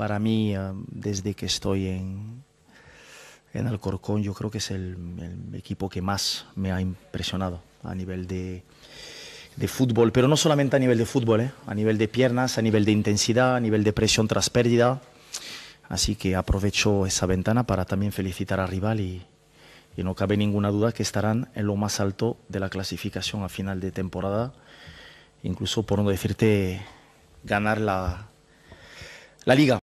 para mí, desde que estoy en, en Alcorcón, yo creo que es el, equipo que más me ha impresionado a nivel de, fútbol, pero no solamente a nivel de fútbol, eh, a nivel de piernas, a nivel de intensidad, a nivel de presión tras pérdida. Así que aprovecho esa ventana para también felicitar a rival y, y, no cabe ninguna duda que estarán en lo más alto de la clasificación a final de temporada. Incluso por no decirte ganar la, la liga.